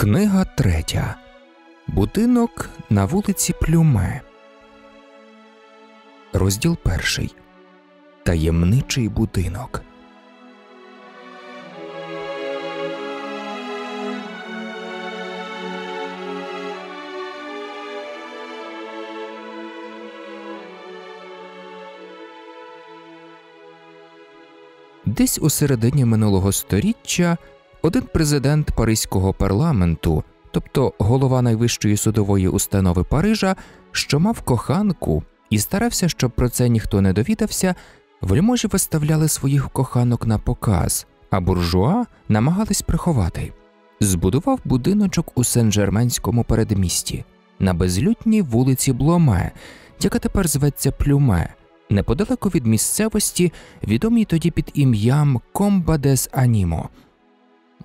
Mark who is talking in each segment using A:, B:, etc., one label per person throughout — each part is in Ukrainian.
A: Книга третя. Будинок на вулиці Плюме. Розділ перший. Таємничий будинок. Десь у середині минулого століття один президент Паризького парламенту, тобто голова найвищої судової установи Парижа, що мав коханку і старався, щоб про це ніхто не довідався, вельможі виставляли своїх коханок на показ, а буржуа намагались приховати. Збудував будиночок у Сен-Жерменському передмісті на безлюдній вулиці Бломе, яка тепер зветься Плюме, неподалеку від місцевості, відомій тоді під ім'ям Комба дес Анімо.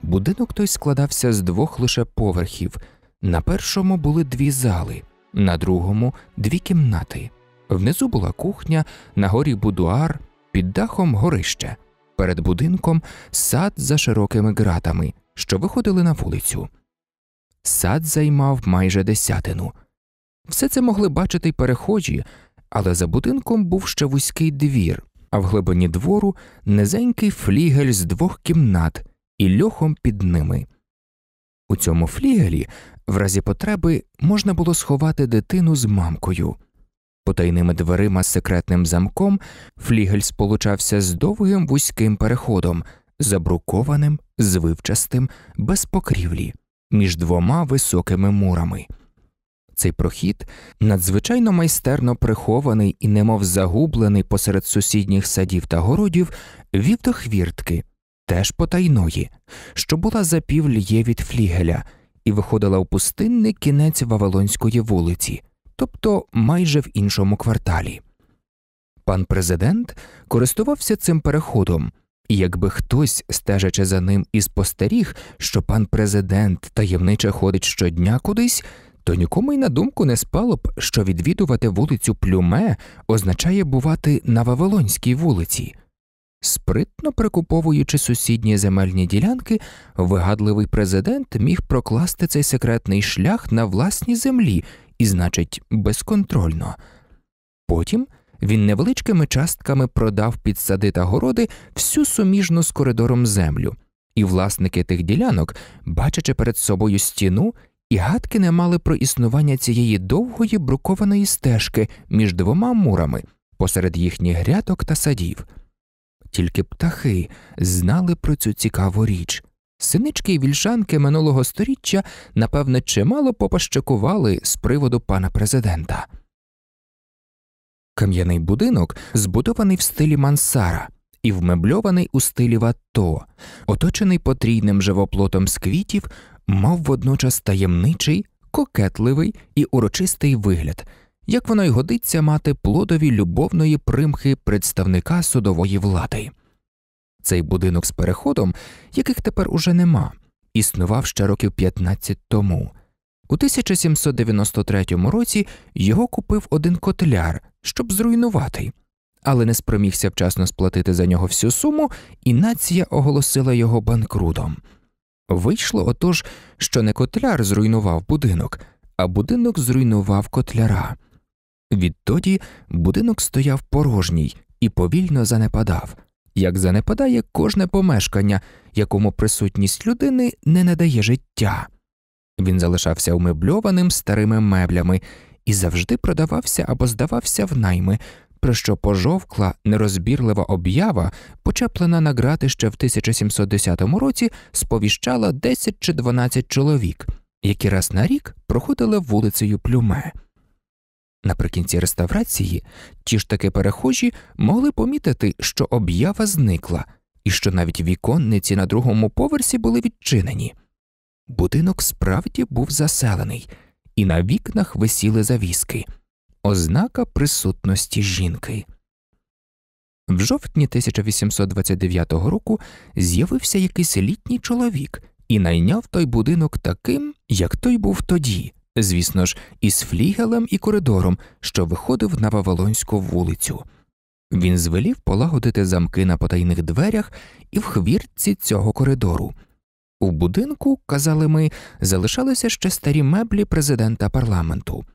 A: Будинок той складався з двох лише поверхів. На першому були дві зали, на другому дві кімнати. Внизу була кухня, на горі будуар, під дахом горище. Перед будинком сад за широкими ґратами, що виходили на вулицю. Сад займав майже десятину. Все це могли бачити й перехожі, але за будинком був ще вузький двір, а в глибині двору низенький флігель з двох кімнат і льохом під ними. У цьому флігелі, в разі потреби, можна було сховати дитину з мамкою. Потайними дверима з секретним замком флігель сполучався з довгим вузьким переходом, забрукованим, звивчастим, без покрівлі, між двома високими мурами. Цей прохід, надзвичайно майстерно прихований і немов загублений посеред сусідніх садів та городів, вів до хвіртки, теж потайної, що була за пів ліє від флігеля і виходила у пустинний кінець Вавилонської вулиці, тобто майже в іншому кварталі. Пан президент користувався цим переходом, і якби хтось, стежачи за ним і спостеріг, що пан президент таємниче ходить щодня кудись, то нікому й на думку не спало б, що відвідувати вулицю Плюме означає бувати на Вавилонській вулиці. Спритно прикуповуючи сусідні земельні ділянки, вигадливий президент міг прокласти цей секретний шлях на власній землі і, значить, безконтрольно. Потім він невеличкими частками продав під сади та городи всю суміжну з коридором землю, і власники тих ділянок, бачачи перед собою стіну, і гадки не мали про існування цієї довгої брукованої стежки між двома мурами посеред їхніх грядок та садів. Тільки птахи знали про цю цікаву річ. Синички й вільшанки минулого сторіччя, напевне, чимало попащакували з приводу пана президента. Кам'яний будинок збудований в стилі мансара і вмебльований у стилі ватто, оточений потрійним живоплотом з квітів, мав водночас таємничий, кокетливий і урочистий вигляд як воно й годиться мати плодові любовної примхи представника судової влади. Цей будинок з переходом, яких тепер уже нема, існував ще років 15 тому. У 1793 році його купив один котляр, щоб зруйнувати, але не спромігся вчасно сплатити за нього всю суму, і нація оголосила його банкрутом. Вийшло отож, що не котляр зруйнував будинок, а будинок зруйнував котляра. Відтоді будинок стояв порожній і повільно занепадав, як занепадає кожне помешкання, якому присутність людини не надає життя. Він залишався умебльованим старими меблями і завжди продавався або здавався в найми, про що пожовкла нерозбірлива об'ява, почеплена на грати ще в 1710 році, сповіщала 10 чи 12 чоловік, які раз на рік проходили вулицею Плюме. Наприкінці реставрації ті ж таки перехожі могли помітити, що об'ява зникла і що навіть віконниці на другому поверсі були відчинені. Будинок справді був заселений, і на вікнах висіли завіски, ознака присутності жінки. В жовтні 1829 року з'явився якийсь літній чоловік і найняв той будинок таким, як той був тоді, звісно ж, із флігелем і коридором, що виходив на Вавилонську вулицю. Він звелів полагодити замки на потайних дверях і в хвіртці цього коридору. У будинку, казали ми, залишалися ще старі меблі президента парламенту.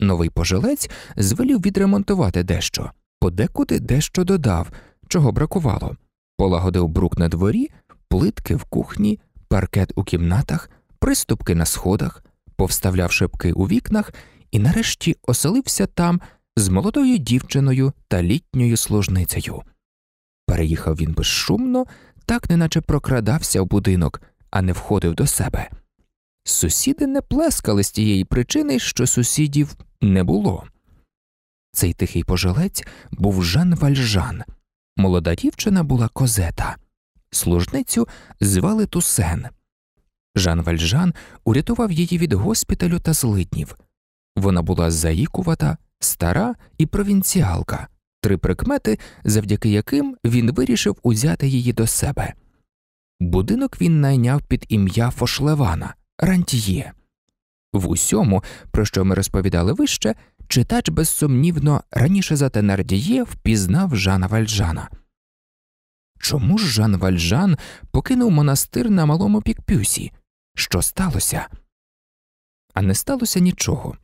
A: Новий пожилець звелів відремонтувати дещо, подекуди дещо додав, чого бракувало, полагодив брук на дворі, плитки в кухні, паркет у кімнатах, приступки на сходах, повставляв шибки у вікнах і нарешті оселився там з молодою дівчиною та літньою служницею. Переїхав він безшумно, так неначе прокрадався в будинок, а не входив до себе. Сусіди не плескали з тієї причини, що сусідів не було. Цей тихий пожилець був Жан Вальжан, молода дівчина була козета, служницю звали Тусен. Жан Вальжан урятував її від госпіталю та злиднів. Вона була заїкувата, стара і провінціалка, три прикмети, завдяки яким він вирішив узяти її до себе. Будинок він найняв під ім'я Фошлевана Рантьє. В усьому, про що ми розповідали вище, читач безсумнівно раніше за Тенардіє впізнав Жана Вальжана. Чому ж Жан Вальжан покинув монастир на малому пікпюсі? Що сталося? А не сталося нічого.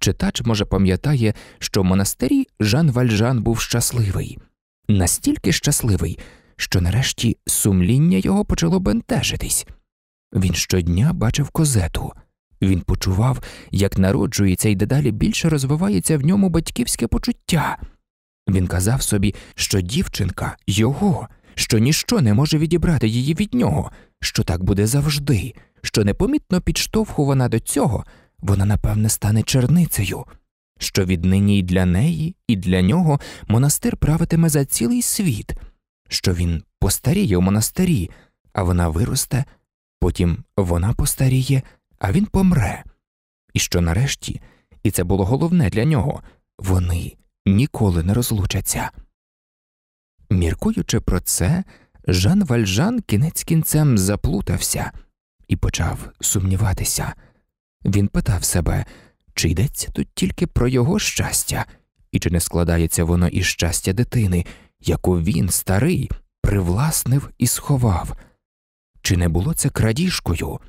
A: Читач, може, пам'ятає, що в монастирі Жан Вальжан був щасливий, настільки щасливий, що нарешті сумління його почало бентежитись. Він щодня бачив козету, він почував, як народжується і дедалі більше розвивається в ньому батьківське почуття. Він казав собі, що дівчинка його, що ніщо не може відібрати її від нього, що так буде завжди, що непомітно підштовхувана до цього, вона, напевне, стане черницею, що віднині і для неї, і для нього монастир правитиме за цілий світ, що він постаріє в монастирі, а вона виросте, потім вона постаріє, а він помре, і що нарешті, і це було головне для нього, вони ніколи не розлучаться. Міркуючи про це, Жан Вальжан кінець кінцем заплутався і почав сумніватися. Він питав себе, чи йдеться тут тільки про його щастя, і чи не складається воно із щастя дитини, яку він, старий, привласнив і сховав, чи не було це крадіжкою?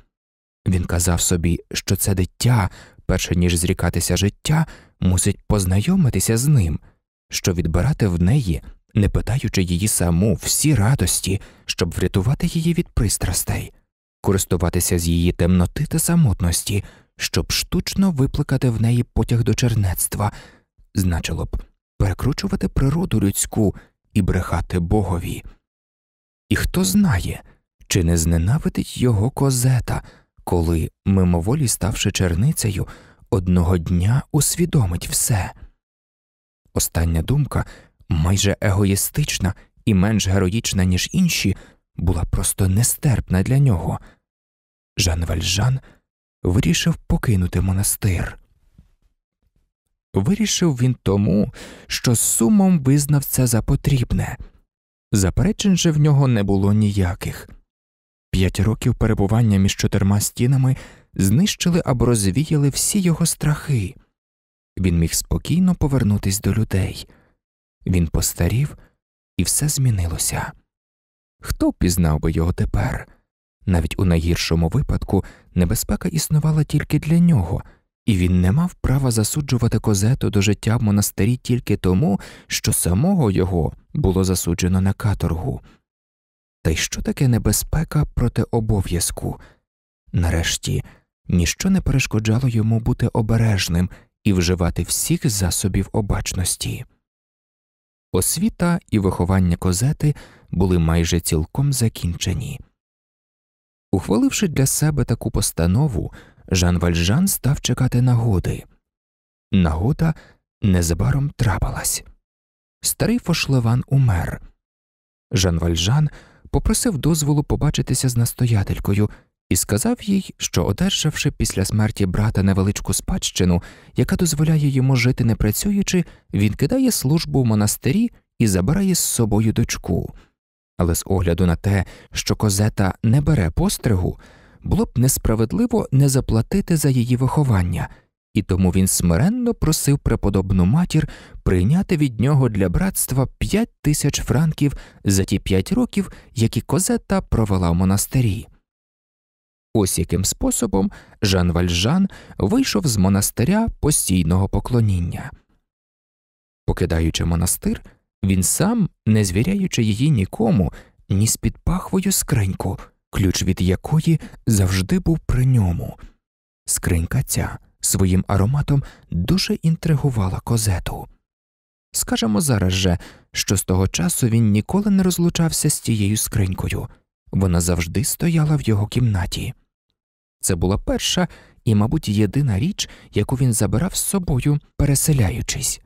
A: Він казав собі, що це дитя, перше ніж зрікатися життя, мусить познайомитися з ним, що відбирати в неї не питаючи її саму всі радості, щоб врятувати її від пристрастей, користуватися з її темноти та самотності, щоб штучно випликати в неї потяг до чернецтва, значило б, перекручувати природу людську і брехати богові. І хто знає, чи не зненавидить його козета, коли, мимоволі ставши черницею, одного дня усвідомить все. Остання думка майже егоїстична і менш героїчна, ніж інші, була просто нестерпна для нього. Жан Вальжан вирішив покинути монастир. Вирішив він тому, що сумом визнав це за потрібне. Заперечень же в нього не було ніяких. П'ять років перебування між чотирма стінами знищили або розвіяли всі його страхи. Він міг спокійно повернутися до людей. Він постарів, і все змінилося. Хто пізнав би його тепер? Навіть у найгіршому випадку небезпека існувала тільки для нього, і він не мав права засуджувати козету до життя в монастирі тільки тому, що самого його було засуджено на каторгу. Та й що таке небезпека проти обов'язку? Нарешті ніщо не перешкоджало йому бути обережним і вживати всіх засобів обачності. Освіта і виховання козети були майже цілком закінчені. Ухваливши для себе таку постанову, Жан Вальжан став чекати нагоди. Нагода незабаром трапилась. Старий Фошлеван умер. Жан Вальжан попросив дозволу побачитися з настоятелькою і сказав їй, що, одержавши після смерті брата невеличку спадщину, яка дозволяє йому жити не працюючи, він кидає службу в монастирі і забирає з собою дочку. Але з огляду на те, що козета не бере постригу, було б несправедливо не заплатити за її виховання, і тому він смиренно просив преподобну матір прийняти від нього для братства п'ять тисяч франків за ті п'ять років, які козета провела в монастирі. Ось яким способом Жан Вальжан вийшов з монастиря постійного поклоніння. Покидаючи монастир, він сам, не звіряючи її нікому, ніс під пахвою скриньку, ключ від якої завжди був при ньому. Скринька ця своїм ароматом дуже інтригувала козету. Скажемо зараз же, що з того часу він ніколи не розлучався з тією скринькою. Вона завжди стояла в його кімнаті. Це була перша і, мабуть, єдина річ, яку він забирав з собою, переселяючись.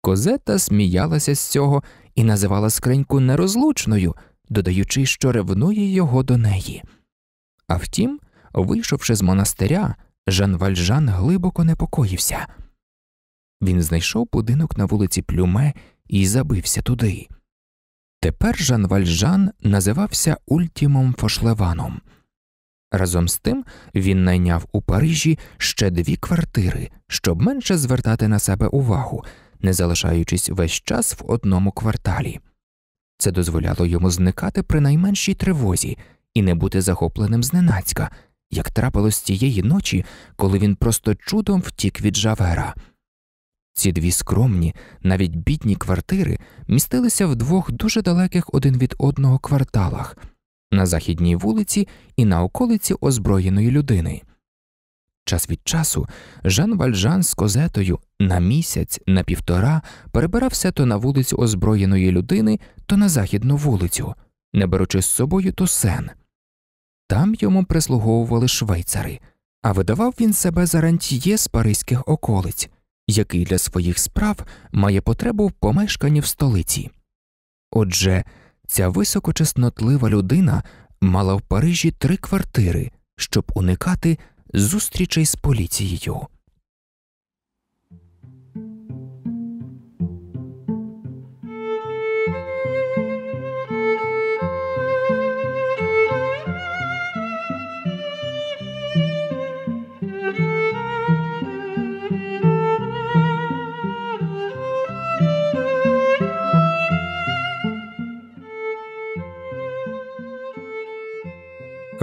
A: Козета сміялася з цього і називала скриньку нерозлучною, додаючи, що ревнує його до неї. А втім, вийшовши з монастиря, Жан Вальжан глибоко непокоївся. Він знайшов будинок на вулиці Плюме і забився туди. Тепер Жан Вальжан називався Ультімом Фошлеваном. Разом з тим він найняв у Парижі ще дві квартири, щоб менше звертати на себе увагу, не залишаючись весь час в одному кварталі. Це дозволяло йому зникати при найменшій тривозі і не бути захопленим зненацька, як трапилось тієї ночі, коли він просто чудом втік від Жавера. Ці дві скромні, навіть бідні квартири містилися в двох дуже далеких один від одного кварталах на західній вулиці і на околиці озброєної людини. Час від часу Жан Вальжан з козетою на місяць, на півтора перебирався то на вулицю озброєної людини, то на західну вулицю, не беручи з собою то сен. Там йому прислуговували швейцари, а видавав він себе за рантьє з паризьких околиць, який для своїх справ має потребу в помешканні в столиці. Отже, Ця високочеснотлива людина мала в Парижі три квартири, щоб уникати зустрічей з поліцією.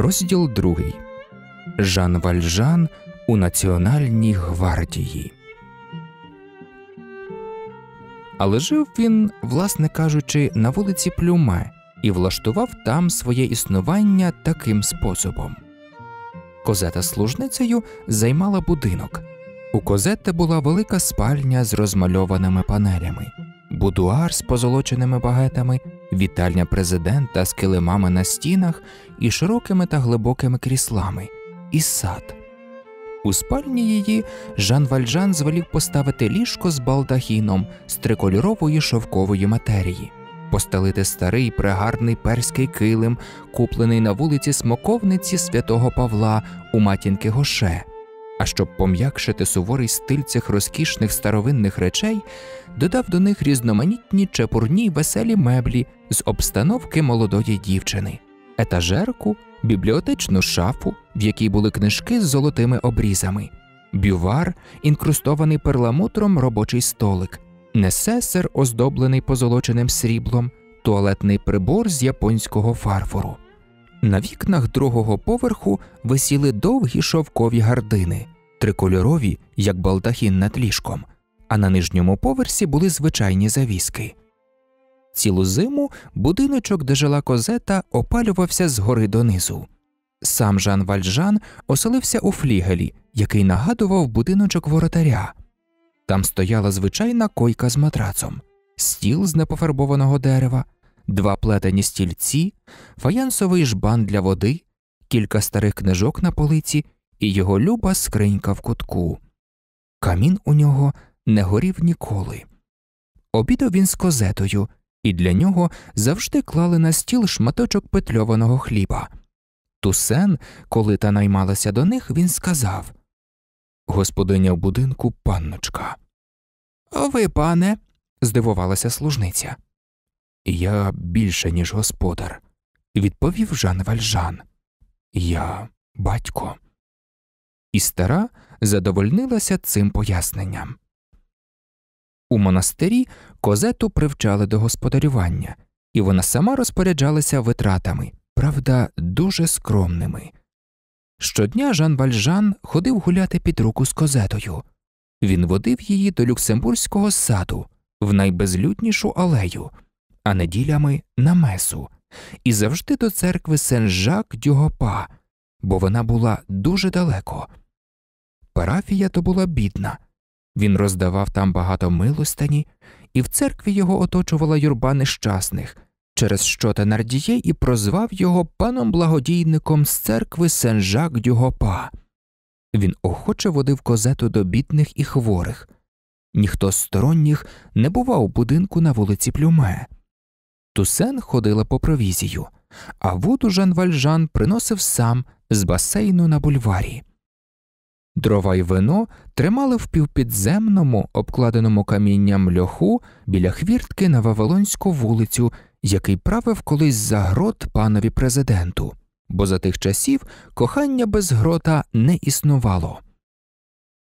A: Розділ другий Жан Вальжан у Національній гвардії. Але жив він, власне кажучи, на вулиці Плюме і влаштував там своє існування таким способом. Козета з служницею займала будинок. У Козетти була велика спальня з розмальованими панелями, будуар з позолоченими багетами вітальня президента з килимами на стінах і широкими та глибокими кріслами, і сад. У спальні її Жан Вальжан звелів поставити ліжко з балдахіном з трикольорової шовкової матерії, постелити старий прегарний перський килим, куплений на вулиці смоковниці святого Павла у матінки Гоше. А щоб пом'якшити суворий стиль цих розкішних старовинних речей, додав до них різноманітні чепурні веселі меблі з обстановки молодої дівчини, етажерку, бібліотечну шафу, в якій були книжки з золотими обрізами, бювар, інкрустований перламутром робочий столик, несесер, оздоблений позолоченим сріблом, туалетний прибор з японського фарфору. На вікнах другого поверху висіли довгі шовкові гардини, трикольорові, як балдахін над ліжком а на нижньому поверсі були звичайні завіски. Цілу зиму будиночок, де жила козета, опалювався згори донизу. Сам Жан Вальжан оселився у флігелі, який нагадував будиночок воротаря. Там стояла звичайна койка з матрацом, стіл з непофарбованого дерева, два плетені стільці, фаянсовий жбан для води, кілька старих книжок на полиці і його люба скринька в кутку. Камін у нього не горів ніколи. Обідав він з козетою, і для нього завжди клали на стіл шматочок петльованого хліба. Тусен, коли та наймалася до них, він сказав Господиня в будинку панночка. Ви, пане, здивувалася служниця. Я більше, ніж господар, відповів Жан Вальжан. Я батько. І стара задовольнилася цим поясненням у монастирі козету привчали до господарювання, і вона сама розпоряджалася витратами, правда, дуже скромними. Щодня Жан Вальжан ходив гуляти під руку з козетою. Він водив її до Люксембурзького саду в найбезлюднішу алею, а неділями на месу, і завжди до церкви Сен Жак Дюгопа, бо вона була дуже далеко. Парафія то була бідна, він роздавав там багато милостині, і в церкві його оточувала юрба нещасних, через що Тенардіє і прозвав його паном благодійником з церкви сен жак дюгопа Він охоче водив козету до бідних і хворих. Ніхто з сторонніх не бував у будинку на вулиці Плюме. Тусен ходила по провізію, а воду Жан Вальжан приносив сам з басейну на бульварі. Дрова й вино тримали в півпідземному, обкладеному камінням льоху біля хвіртки на Вавилонську вулицю, який правив колись за грот панові президенту, бо за тих часів кохання без грота не існувало.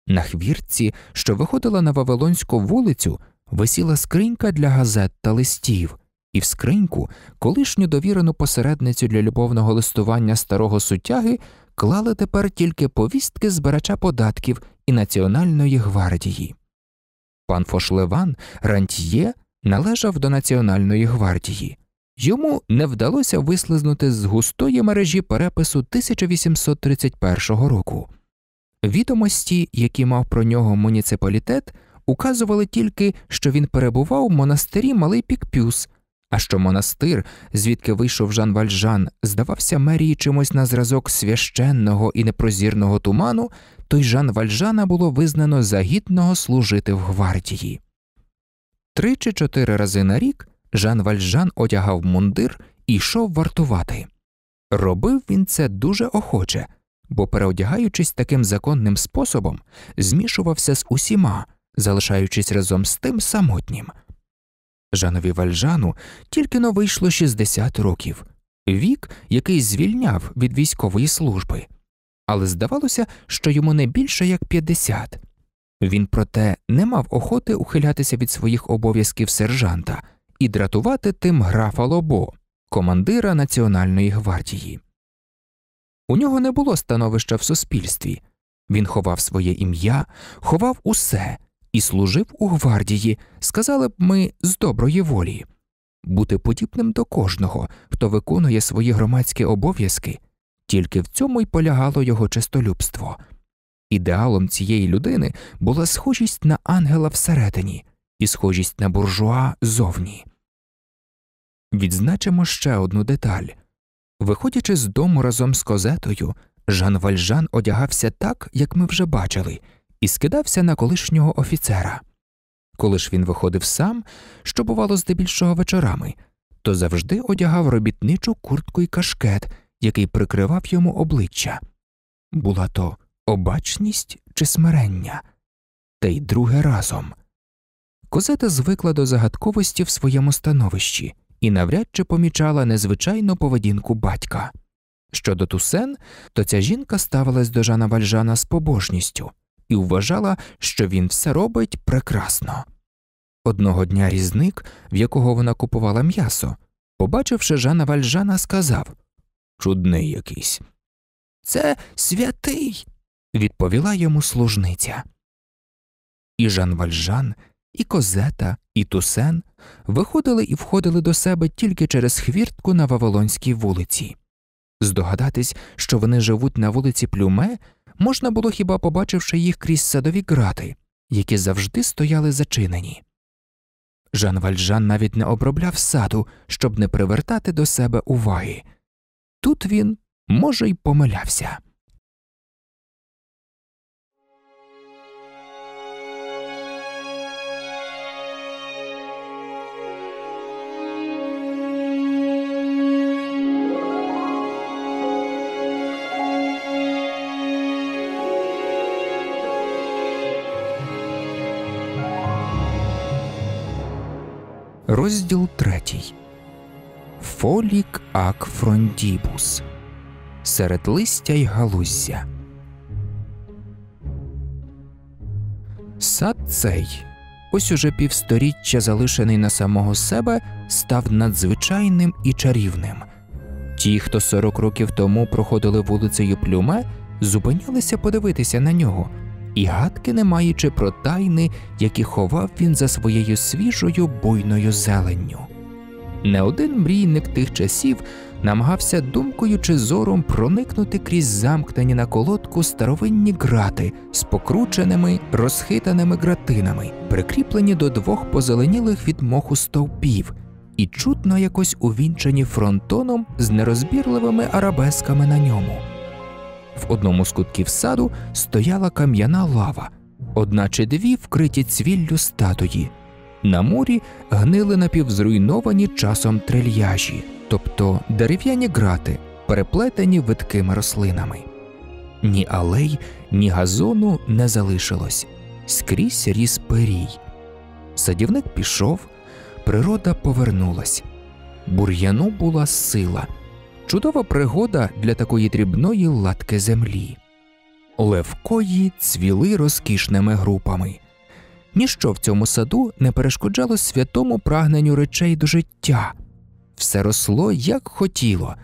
A: На хвіртці, що виходила на Вавилонську вулицю, висіла скринька для газет та листів, і в скриньку, колишню довірену посередницю для любовного листування старого сутяги, клали тепер тільки повістки збирача податків і Національної гвардії. Пан Фошлеван Рантьє належав до Національної гвардії. Йому не вдалося вислизнути з густої мережі перепису 1831 року. Відомості, які мав про нього муніципалітет, указували тільки, що він перебував в монастирі Малий Пікпюс а що монастир, звідки вийшов Жан Вальжан, здавався мерії чимось на зразок священного і непрозірного туману, то й Жан Вальжана було визнано загідного служити в гвардії. Три чи чотири рази на рік Жан Вальжан одягав мундир і йшов вартувати. Робив він це дуже охоче, бо, переодягаючись таким законним способом, змішувався з усіма, залишаючись разом з тим самотнім. Жанові Вальжану тільки но вийшло 60 років, вік, який звільняв від військової служби, але здавалося, що йому не більше як 50. Він, проте, не мав охоти ухилятися від своїх обов'язків сержанта і дратувати тим графа Лобо, командира Національної гвардії. У нього не було становища в суспільстві він ховав своє ім'я, ховав усе і служив у гвардії, сказали б ми з доброї волі, бути подібним до кожного, хто виконує свої громадські обов'язки, тільки в цьому й полягало його чистолюбство. Ідеалом цієї людини була схожість на ангела всередині і схожість на буржуа зовні. Відзначимо ще одну деталь виходячи з дому разом з козетою, Жан Вальжан одягався так, як ми вже бачили і скидався на колишнього офіцера. Коли ж він виходив сам, що бувало здебільшого вечорами, то завжди одягав робітничу куртку і кашкет, який прикривав йому обличчя була то обачність чи смирення, та й друге разом. Козета звикла до загадковості в своєму становищі і навряд чи помічала незвичайну поведінку батька. Щодо Тусен, то ця жінка ставилась до Жана Вальжана з побожністю і вважала, що він все робить прекрасно. Одного дня різник, в якого вона купувала м'ясо, побачивши Жана Вальжана, сказав Чудний якийсь. Це святий, відповіла йому служниця. І Жан Вальжан, і Козета, і Тусен виходили і входили до себе тільки через хвіртку на Вавилонській вулиці. Здогадатись, що вони живуть на вулиці Плюме, можна було хіба побачивши їх крізь садові грати, які завжди стояли зачинені. Жан Вальжан навіть не обробляв саду, щоб не привертати до себе уваги. Тут він, може, й помилявся. Розділ третій. Фолік ак фрондібус Серед листя й галуздя. Сад цей, ось уже півсторіччя залишений на самого себе, став надзвичайним і чарівним. Ті, хто сорок років тому проходили вулицею Плюме, зупинялися подивитися на нього і гадки не маючи про тайни, які ховав він за своєю свіжою буйною зеленню. Не один мрійник тих часів намагався думкою чи зором проникнути крізь замкнені на колодку старовинні грати з покрученими, розхитаними гратинами, прикріплені до двох позеленілих від моху стовпів, і чутно якось увінчені фронтоном з нерозбірливими арабесками на ньому. В одному з кутків саду стояла кам'яна лава, одначе дві вкриті цвіллю статуї. На мурі гнили напівзруйновані часом трильяжі, тобто дерев'яні грати, переплетені виткими рослинами. Ні алей, ні газону не залишилось скрізь ріс пирій. Садівник пішов, природа повернулась. Бур'яну була сила. Чудова пригода для такої дрібної латки землі. Левкої цвіли розкішними групами. Ніщо в цьому саду не перешкоджало святому прагненню речей до життя, все росло, як хотіло.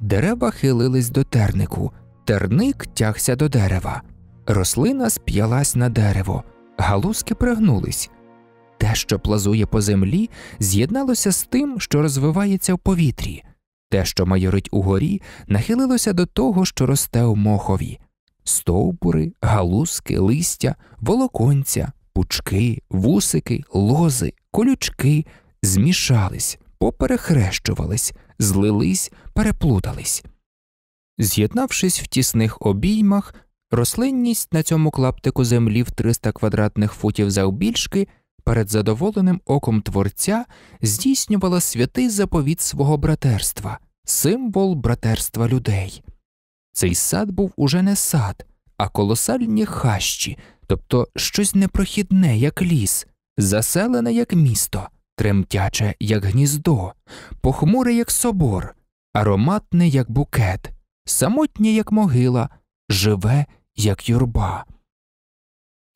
A: Дерева хилились до тернику, терник тягся до дерева, рослина сп'ялась на дерево, галузки пригнулись. Те, що плазує по землі, з'єдналося з тим, що розвивається в повітрі. Те, що майорить угорі, нахилилося до того, що росте у мохові стовбури, галузки, листя, волоконця, пучки, вусики, лози, колючки змішались, поперехрещувались, злились, переплутались. З'єднавшись в тісних обіймах, рослинність на цьому клаптику землі в 300 квадратних футів завбільшки – перед задоволеним оком Творця здійснювала святий заповіт свого братерства, символ братерства людей. Цей сад був уже не сад, а колосальні хащі, тобто щось непрохідне, як ліс, заселене, як місто, тремтяче, як гніздо, похмуре, як собор, ароматне, як букет, самотнє, як могила, живе, як юрба.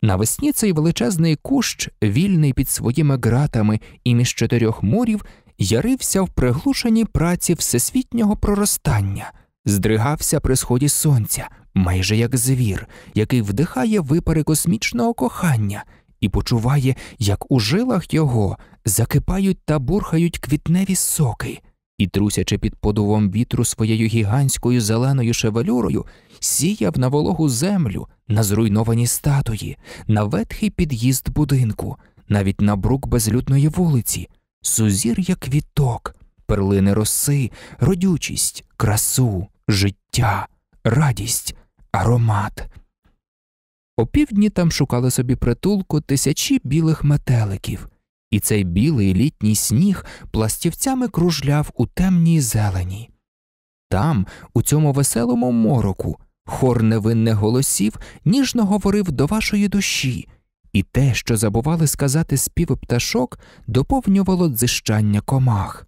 A: Навесні цей величезний кущ, вільний під своїми ґратами і між чотирьох морів, ярився в приглушеній праці всесвітнього проростання, здригався при сході сонця, майже як звір, який вдихає випари космічного кохання і почуває, як у жилах його закипають та бурхають квітневі соки і, трусячи під подувом вітру своєю гігантською зеленою шевелюрою, сіяв на вологу землю, на зруйновані статуї, на ветхий під'їзд будинку, навіть на брук безлюдної вулиці, сузір'я квіток, перлини роси, родючість, красу, життя, радість, аромат. Опівдні там шукали собі притулку тисячі білих метеликів і цей білий літній сніг пластівцями кружляв у темній зелені. Там, у цьому веселому мороку, хор невинних голосів ніжно говорив до вашої душі, і те, що забували сказати співи пташок, доповнювало дзищання комах.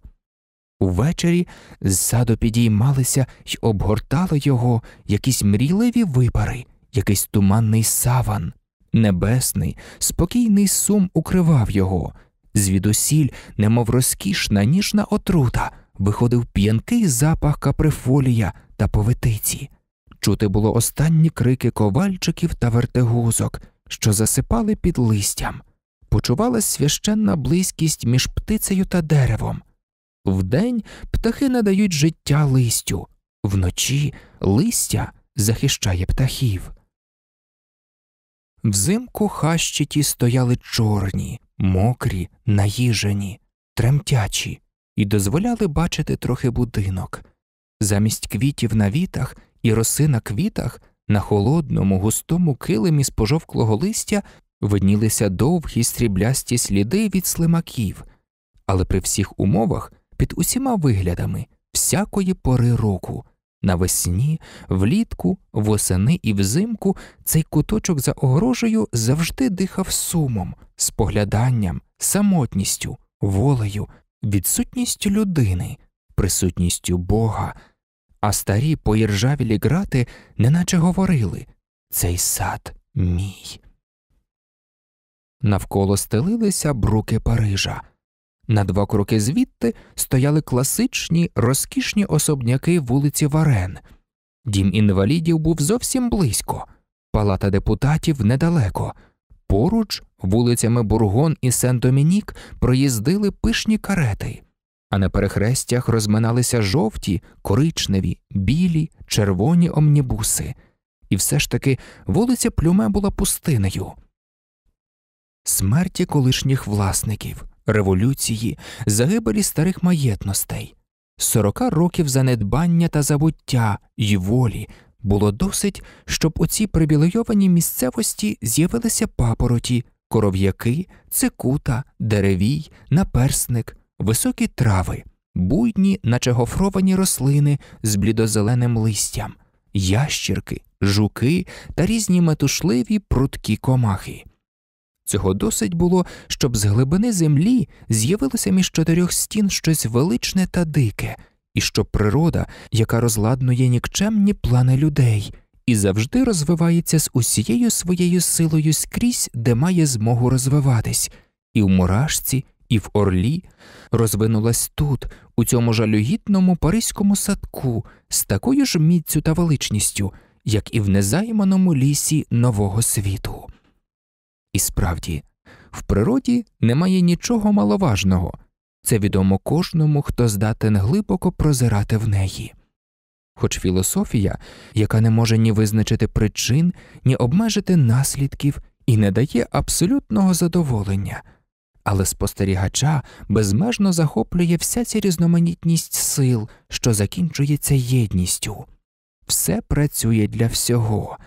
A: Увечері ззаду підіймалися й обгортали його якісь мрійливі випари, якийсь туманний саван. Небесний, спокійний сум укривав його, Звідусіль, немов розкішна, ніжна отрута, виходив п'янкий запах каприфолія та поветиці. Чути було останні крики ковальчиків та вертегузок, що засипали під листям. Почувалася священна близькість між птицею та деревом. Вдень птахи надають життя листю, вночі листя захищає птахів. Взимку хащиті стояли чорні, мокрі, наїжені, тремтячі, і дозволяли бачити трохи будинок. Замість квітів на вітах і роси на квітах на холодному, густому килимі з пожовклого листя виднілися довгі стріблясті сліди від слимаків, але при всіх умовах під усіма виглядами всякої пори року Навесні, влітку, восени і взимку цей куточок за огрожею завжди дихав сумом, спогляданням, самотністю, волею, відсутністю людини, присутністю Бога, а старі поіржавілі грати неначе говорили цей сад мій. Навколо стелилися бруки Парижа. На два кроки звідти стояли класичні розкішні особняки вулиці Варен. Дім інвалідів був зовсім близько, палата депутатів недалеко. Поруч, вулицями Бургон і Сен-Домінік проїздили пишні карети, а на перехрестях розминалися жовті, коричневі, білі, червоні омнібуси, і все ж таки вулиця Плюме була пустиною, Смерті колишніх власників революції, загибелі старих маєтностей, сорока років занедбання та забуття й волі було досить, щоб у цій привілейованій місцевості з'явилися папороті, коров'яки, цикута, деревій, наперсник, високі трави, буйні, наче гофровані рослини з блідозеленим листям, ящірки, жуки та різні метушливі прудкі комахи. Цього досить було, щоб з глибини землі з'явилося між чотирьох стін щось величне та дике, і щоб природа, яка розладнує нікчемні плани людей, і завжди розвивається з усією своєю силою скрізь, де має змогу розвиватись, і в мурашці, і в орлі, розвинулась тут, у цьому жалюгідному паризькому садку, з такою ж міцю та величністю, як і в незайманому лісі нового світу. І справді, в природі немає нічого маловажного це відомо кожному, хто здатен глибоко прозирати в неї. Хоч філософія, яка не може ні визначити причин, ні обмежити наслідків і не дає абсолютного задоволення, але спостерігача безмежно захоплює вся ця різноманітність сил, що закінчується єдністю, все працює для всього.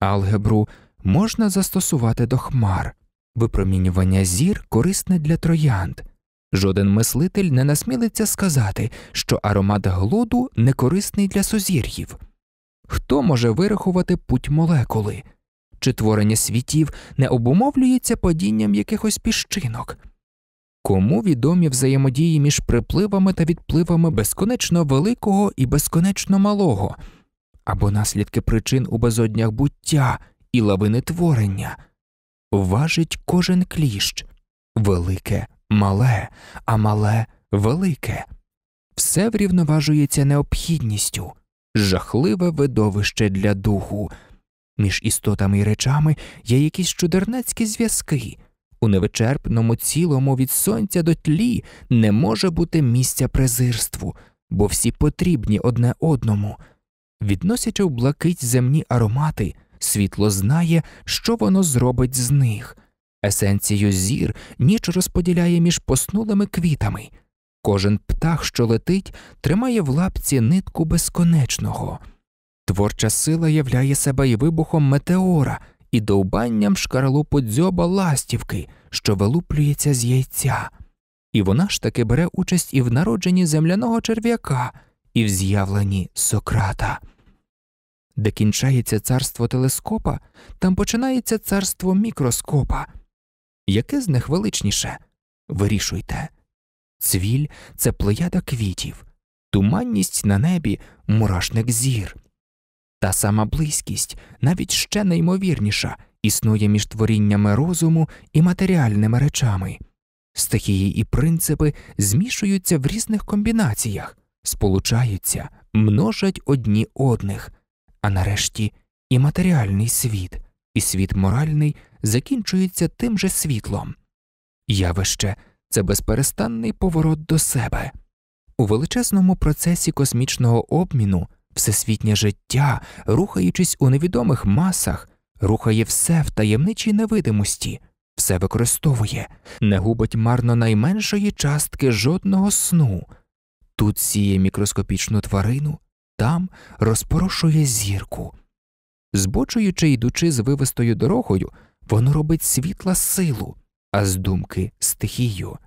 A: Алгебру можна застосувати до хмар, випромінювання зір корисне для троянд. Жоден мислитель не насмілиться сказати, що аромат глоду не корисний для сузір'їв. Хто може вирахувати путь молекули? Чи творення світів не обумовлюється падінням якихось піщинок? Кому відомі взаємодії між припливами та відпливами безконечно великого і безконечно малого, або наслідки причин у безоднях буття, і лавини творення, важить кожен кліщ, велике, мале, а мале велике, все врівноважується необхідністю, жахливе видовище для духу. Між істотами і речами є якісь чудернацькі зв'язки. У невичерпному цілому від сонця до тлі не може бути місця презирству, бо всі потрібні одне одному, відносячи в блакить земні аромати, світло знає, що воно зробить з них. Есенцію зір ніч розподіляє між поснулими квітами. Кожен птах, що летить, тримає в лапці нитку безконечного. Творча сила являє себе і вибухом метеора, і довбанням шкарлупу дзьоба ластівки, що вилуплюється з яйця. І вона ж таки бере участь і в народженні земляного черв'яка, і в з'явленні Сократа. Де кінчається царство телескопа, там починається царство мікроскопа. Яке з них величніше? Вирішуйте. Цвіль це плеяда квітів, туманність на небі, мурашник зір. Та сама близькість, навіть ще неймовірніша, існує між творіннями розуму і матеріальними речами. Стихії і принципи змішуються в різних комбінаціях, сполучаються, множать одні одних а нарешті і матеріальний світ, і світ моральний закінчується тим же світлом. Явище це безперестанний поворот до себе. У величезному процесі космічного обміну всесвітнє життя, рухаючись у невідомих масах, рухає все в таємничій невидимості, все використовує, не губить марно найменшої частки жодного сну. Тут сіє мікроскопічну тварину, там розпорошує зірку. Збочуючи, йдучи з вивистою дорогою, воно робить світла силу, а з думки стихію.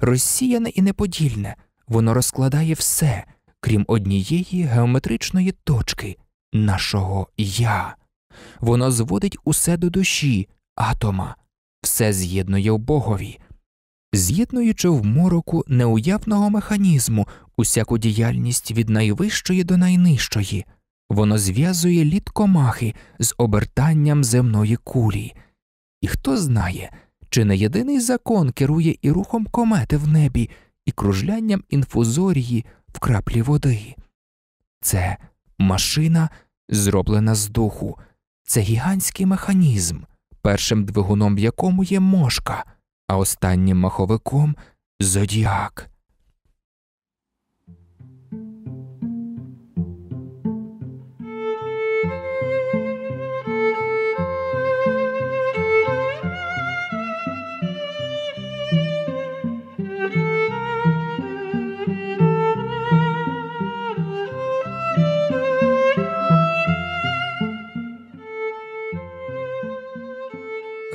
A: Розсіяне і неподільне, воно розкладає все, крім однієї геометричної точки нашого я. Воно зводить усе до душі, атома, все з'єднує в Богові з'єднуючи в мороку неуявного механізму усяку діяльність від найвищої до найнижчої, воно зв'язує лід комахи з обертанням земної кулі, і хто знає, чи не єдиний закон керує і рухом комети в небі, і кружлянням інфузорії в краплі води. Це машина, зроблена з духу, це гігантський механізм, першим двигуном в якому є мошка а останнім маховиком зодіак.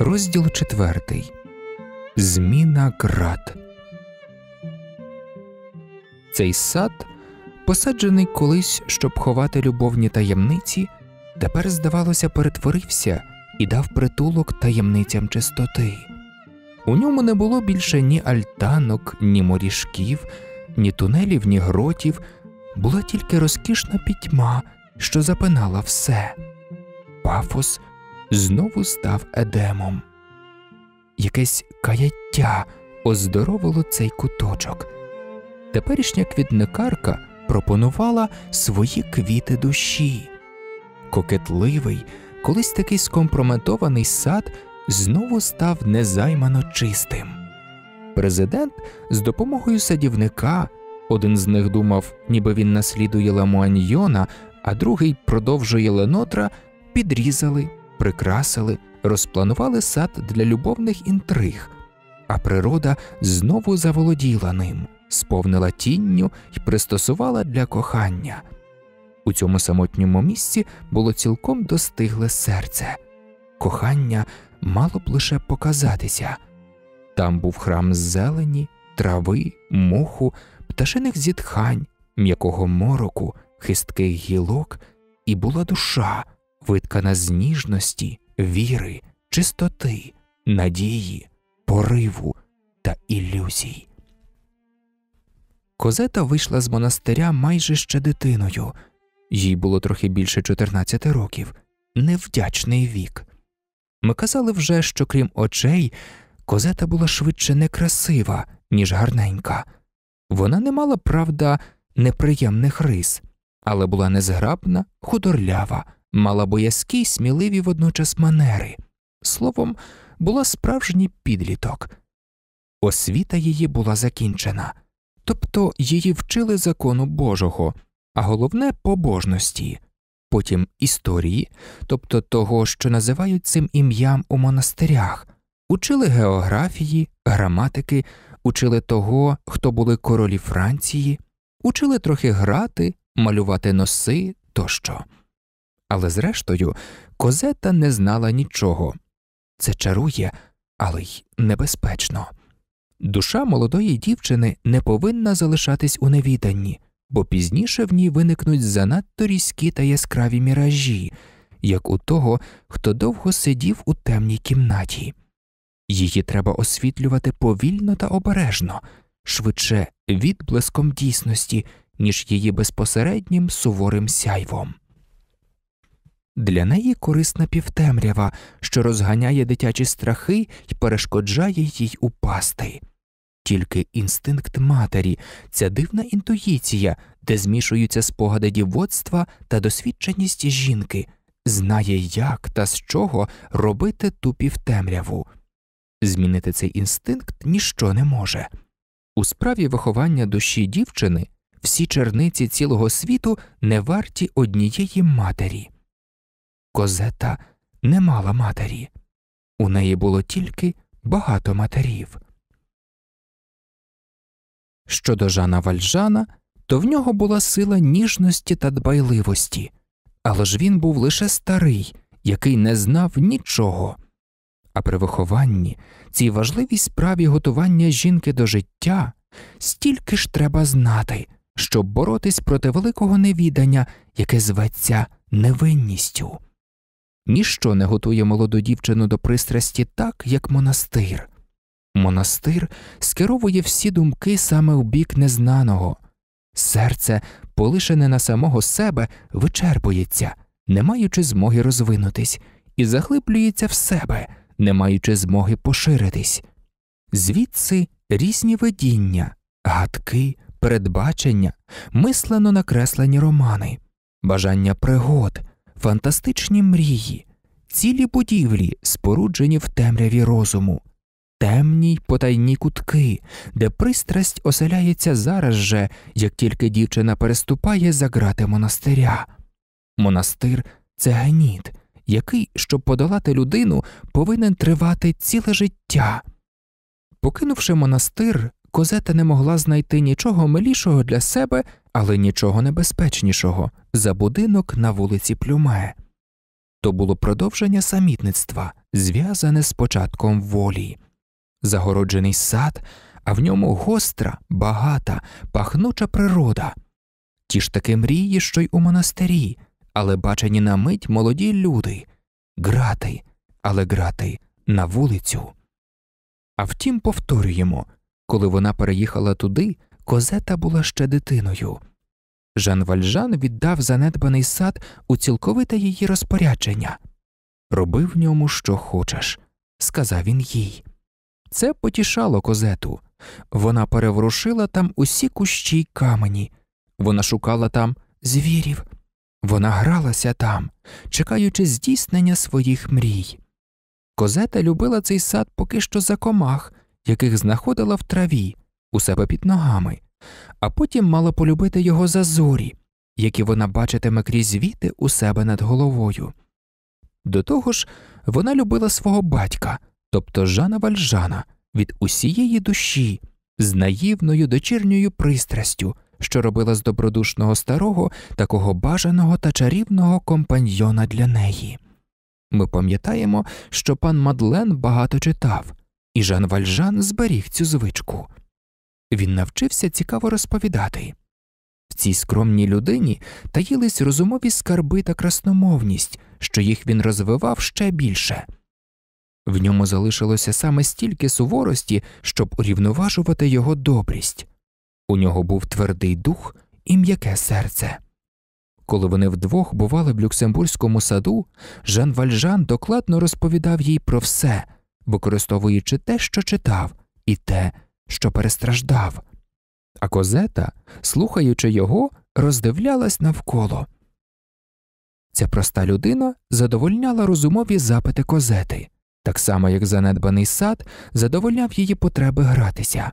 A: Розділ четвертий. Зміна крат. Цей сад, посаджений колись, щоб ховати любовні таємниці, тепер, здавалося, перетворився і дав притулок таємницям чистоти. У ньому не було більше ні альтанок, ні морішків, ні тунелів, ні гротів, була тільки розкішна пітьма, що запинала все. Пафос знову став едемом якесь каяття оздоровило цей куточок. Теперішня квітникарка пропонувала свої квіти душі. Кокетливий, колись такий скомпрометований сад знову став незаймано чистим. Президент з допомогою садівника, один з них думав, ніби він наслідує ламуаньйона, а другий продовжує ленотра, підрізали, прикрасили розпланували сад для любовних інтриг, а природа знову заволоділа ним, сповнила тінню і пристосувала для кохання. У цьому самотньому місці було цілком достигле серце, кохання мало б лише показатися. Там був храм зелені, трави, моху, пташиних зітхань, м'якого мороку, хистких гілок, і була душа, виткана з ніжності, віри, чистоти, надії, пориву та ілюзій. Козета вийшла з монастиря майже ще дитиною, їй було трохи більше 14 років, невдячний вік. Ми казали вже, що крім очей, козета була швидше некрасива, ніж гарненька. Вона не мала, правда, неприємних рис, але була незграбна, худорлява мала боязкі й сміливі водночас манери, словом, була справжній підліток. Освіта її була закінчена, тобто її вчили закону Божого, а головне побожності, потім історії, тобто того, що називають цим ім'ям у монастирях, учили географії, граматики, учили того, хто були королі Франції, учили трохи грати, малювати носи тощо але зрештою козета не знала нічого. Це чарує, але й небезпечно. Душа молодої дівчини не повинна залишатись у невіданні, бо пізніше в ній виникнуть занадто різкі та яскраві міражі, як у того, хто довго сидів у темній кімнаті. Її треба освітлювати повільно та обережно, швидше відблиском дійсності, ніж її безпосереднім суворим сяйвом. Для неї корисна півтемрява, що розганяє дитячі страхи і перешкоджає їй упасти. Тільки інстинкт матері, ця дивна інтуїція, де змішуються спогади дівоцтва та досвідченість жінки, знає, як та з чого робити ту півтемряву. Змінити цей інстинкт ніщо не може. У справі виховання душі дівчини всі черниці цілого світу не варті однієї матері. Козета не мала матері, у неї було тільки багато матерів. Щодо Жана Вальжана, то в нього була сила ніжності та дбайливості, але ж він був лише старий, який не знав нічого. А при вихованні цій важливій справі готування жінки до життя стільки ж треба знати, щоб боротись проти великого невідання, яке зветься невинністю. Ніщо не готує молоду дівчину до пристрасті так, як монастир. Монастир скеровує всі думки саме в бік незнаного. Серце, полишене на самого себе, вичерпується, не маючи змоги розвинутись, і захлиплюється в себе, не маючи змоги поширитись. Звідси різні видіння, гадки, передбачення, мислено накреслені романи, бажання пригод фантастичні мрії, цілі будівлі, споруджені в темряві розуму, темні й потайні кутки, де пристрасть оселяється зараз же, як тільки дівчина переступає за грати монастиря. Монастир це геніт, який, щоб подолати людину, повинен тривати ціле життя. Покинувши монастир, Козета не могла знайти нічого милішого для себе, але нічого небезпечнішого за будинок на вулиці Плюме. То було продовження самітництва, зв'язане з початком волі, загороджений сад, а в ньому гостра, багата, пахнуча природа, ті ж таки мрії, що й у монастирі, але бачені на мить молоді люди, грати, але грати на вулицю. А втім, повторюємо коли вона переїхала туди, Козета була ще дитиною. Жан Вальжан віддав занедбаний сад у цілковите її розпорядження роби в ньому що хочеш, сказав він їй. Це потішало козету. Вона переворушила там усі кущі й камені, вона шукала там звірів, вона гралася там, чекаючи здійснення своїх мрій. Козета любила цей сад поки що за комах, яких знаходила в траві у себе під ногами, а потім мала полюбити його за зорі, які вона бачитиме крізь віти у себе над головою. До того ж, вона любила свого батька, тобто Жана Вальжана, від усієї душі, з наївною дочірньою пристрастю, що робила з добродушного старого такого бажаного та чарівного компаньйона для неї. Ми пам'ятаємо, що пан Мадлен багато читав, і Жан Вальжан зберіг цю звичку. Він навчився цікаво розповідати. В цій скромній людині таїлись розумові скарби та красномовність, що їх він розвивав ще більше. В ньому залишилося саме стільки суворості, щоб урівноважувати його добрість. У нього був твердий дух і м'яке серце. Коли вони вдвох бували в Люксембурзькому саду, Жан Вальжан докладно розповідав їй про все, використовуючи те, що читав, і те, що перестраждав. А козета, слухаючи його, роздивлялась навколо. Ця проста людина задовольняла розумові запити козети, так само як занедбаний сад задовольняв її потреби гратися.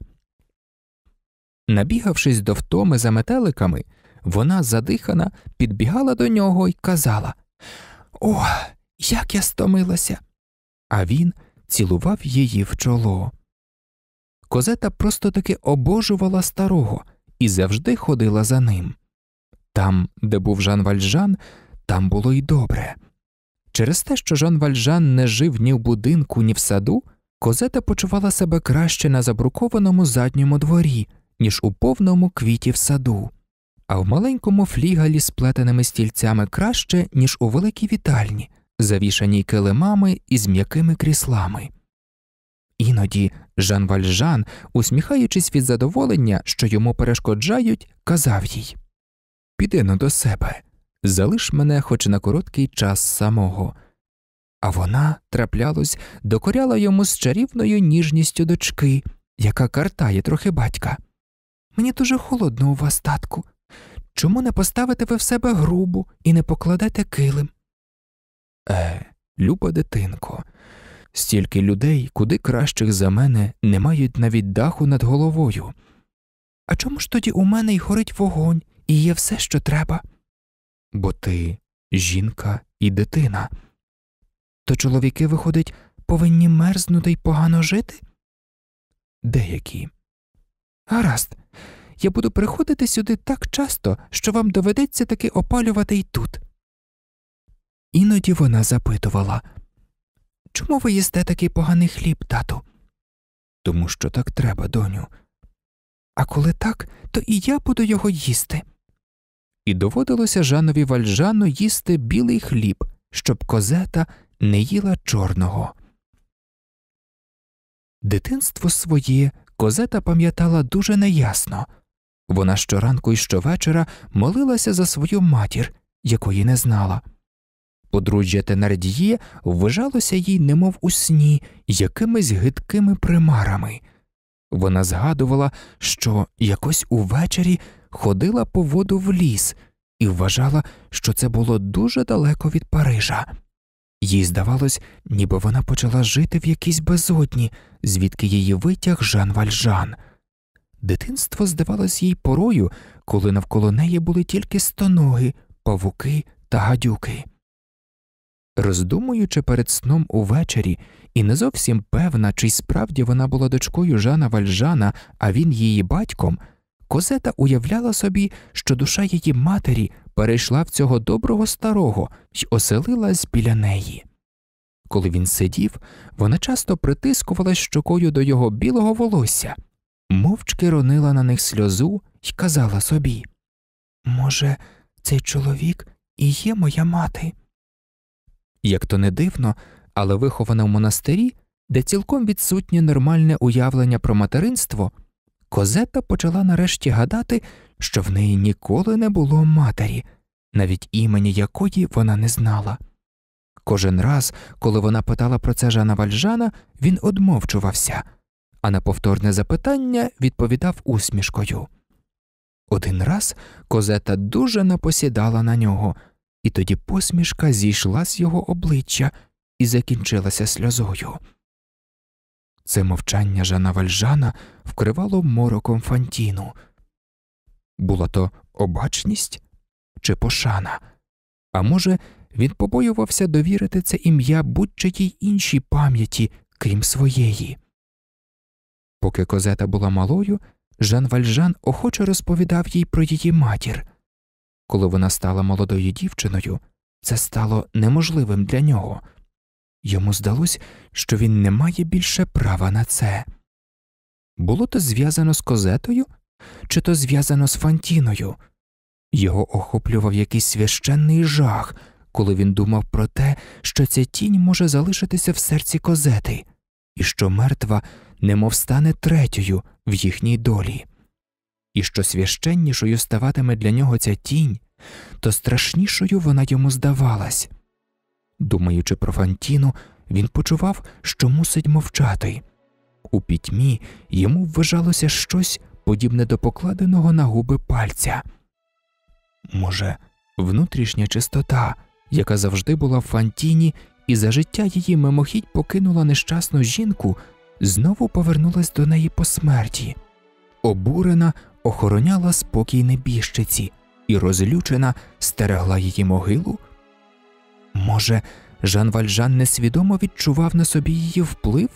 A: Набігавшись до втоми за метеликами, вона задихана підбігала до нього і казала О, як я стомилася. А він цілував її в чоло. Козета просто таки обожувала старого і завжди ходила за ним. Там, де був Жан Вальжан, там було й добре. Через те, що Жан Вальжан не жив ні в будинку, ні в саду, козета почувала себе краще на забрукованому задньому дворі, ніж у повному квіті в саду, а в маленькому флігалі з плетеними стільцями краще, ніж у великій вітальні, Завішаній килимами із м'якими кріслами. Іноді Жан Вальжан, усміхаючись від задоволення, що йому перешкоджають, казав їй Піди ну до себе, залиш мене хоч на короткий час самого. А вона, траплялось, докоряла йому з чарівною ніжністю дочки, яка картає трохи батька. Мені дуже холодно у вас, татку. Чому не поставите ви в себе грубу і не покладете килим? Е, люба дитинко, стільки людей, куди кращих за мене, не мають навіть даху над головою. А чому ж тоді у мене й горить вогонь, і є все, що треба? Бо ти жінка і дитина. То чоловіки, виходить, повинні мерзнути й погано жити? Деякі. Гаразд, я буду приходити сюди так часто, що вам доведеться таки опалювати й тут. Іноді вона запитувала Чому ви їсте такий поганий хліб, тату? Тому що так треба, доню. А коли так, то і я буду його їсти. І доводилося Жанові Вальжану їсти білий хліб, щоб козета не їла чорного. Дитинство своє козета пам'ятала дуже неясно вона щоранку і щовечора молилася за свою матір, якої не знала. Подружжя Тенардіє вважалося їй, немов у сні, якимись гидкими примарами. Вона згадувала, що якось увечері ходила по воду в ліс і вважала, що це було дуже далеко від Парижа. Їй здавалось, ніби вона почала жити в якійсь безодні, звідки її витяг Жан Вальжан. Дитинство здавалось їй порою, коли навколо неї були тільки стоноги, павуки та гадюки роздумуючи перед сном увечері, і не зовсім певна, чи справді вона була дочкою Жана Вальжана, а він її батьком, козета уявляла собі, що душа її матері перейшла в цього доброго старого й оселилась біля неї. Коли він сидів, вона часто притискувалась щокою до його білого волосся, мовчки ронила на них сльозу й казала собі Може, цей чоловік і є моя мати. Як то не дивно, але вихована в монастирі, де цілком відсутнє нормальне уявлення про материнство, Козета почала нарешті гадати, що в неї ніколи не було матері, навіть імені якої вона не знала. Кожен раз, коли вона питала про це Жана Вальжана, він одмовчувався, а на повторне запитання відповідав усмішкою. Один раз козета дуже напосідала на нього і тоді посмішка зійшла з його обличчя і закінчилася сльозою. Це мовчання Жана Вальжана вкривало мороком Фантіну. Була то обачність чи пошана, а може, він побоювався довірити це ім'я будь чиїй іншій пам'яті, крім своєї. Поки козета була малою, Жан Вальжан охоче розповідав їй про її матір. Коли вона стала молодою дівчиною, це стало неможливим для нього. Йому здалось, що він не має більше права на це. Було то зв'язано з козетою, чи то зв'язано з Фантіною. Його охоплював якийсь священний жах, коли він думав про те, що ця тінь може залишитися в серці козети, і що мертва немов стане третьою в їхній долі і що священнішою ставатиме для нього ця тінь, то страшнішою вона йому здавалась. Думаючи про Фантіну, він почував, що мусить мовчати. У пітьмі йому вважалося щось подібне до покладеного на губи пальця. Може, внутрішня чистота, яка завжди була в Фантіні, і за життя її мимохідь покинула нещасну жінку, знову повернулась до неї по смерті. Обурена, охороняла спокій небіжчиці і розлючена стерегла її могилу? Може, Жан Вальжан несвідомо відчував на собі її вплив?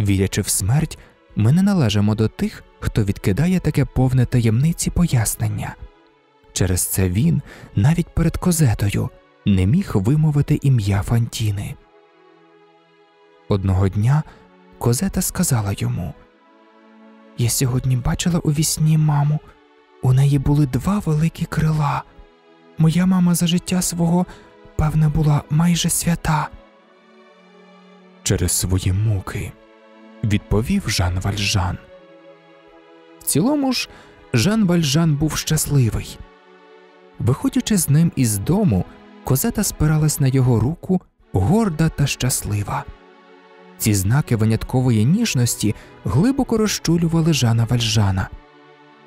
A: Вірячи в смерть, ми не належимо до тих, хто відкидає таке повне таємниці пояснення. Через це він, навіть перед козетою, не міг вимовити ім'я Фантіни. Одного дня козета сказала йому я сьогодні бачила у вісні маму. У неї були два великі крила. Моя мама за життя свого, певне була майже свята. Через свої муки, відповів Жан Вальжан. В цілому ж, Жан Вальжан був щасливий. Виходячи з ним із дому, козета спиралась на його руку горда та щаслива. Ці знаки виняткової ніжності глибоко розчулювали Жана Вальжана.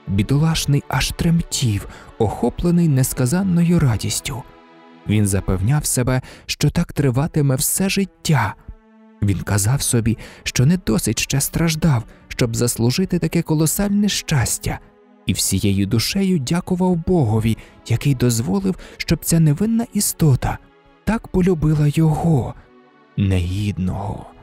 A: Бідолашний аж тремтів, охоплений несказанною радістю. Він запевняв себе, що так триватиме все життя. Він казав собі, що не досить ще страждав, щоб заслужити таке колосальне щастя, і всією душею дякував Богові, який дозволив, щоб ця невинна істота так полюбила його, негідного.